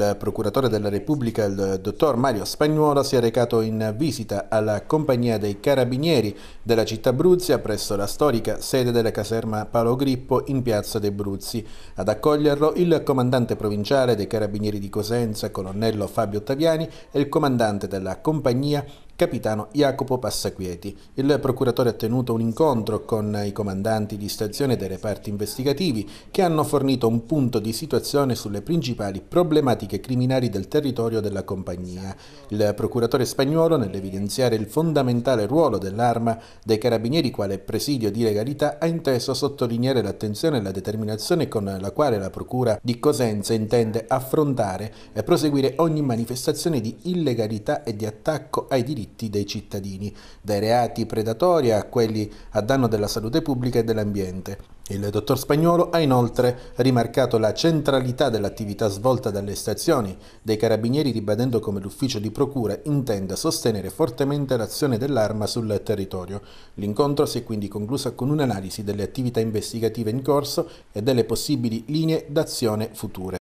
Il procuratore della Repubblica, il dottor Mario Spagnuolo, si è recato in visita alla compagnia dei carabinieri della città Bruzia presso la storica sede della caserma Paolo Grippo in piazza dei Bruzzi. Ad accoglierlo il comandante provinciale dei carabinieri di Cosenza, colonnello Fabio Ottaviani, e il comandante della compagnia capitano Jacopo Passaquieti. Il procuratore ha tenuto un incontro con i comandanti di stazione dei reparti investigativi che hanno fornito un punto di situazione sulle principali problematiche criminali del territorio della compagnia. Il procuratore spagnolo, nell'evidenziare il fondamentale ruolo dell'arma dei carabinieri quale presidio di legalità, ha inteso sottolineare l'attenzione e la determinazione con la quale la procura di Cosenza intende affrontare e proseguire ogni manifestazione di illegalità e di attacco ai diritti diritti dei cittadini, dai reati predatori a quelli a danno della salute pubblica e dell'ambiente. Il dottor Spagnolo ha inoltre rimarcato la centralità dell'attività svolta dalle stazioni dei carabinieri ribadendo come l'ufficio di procura intenda sostenere fortemente l'azione dell'arma sul territorio. L'incontro si è quindi conclusa con un'analisi delle attività investigative in corso e delle possibili linee d'azione future.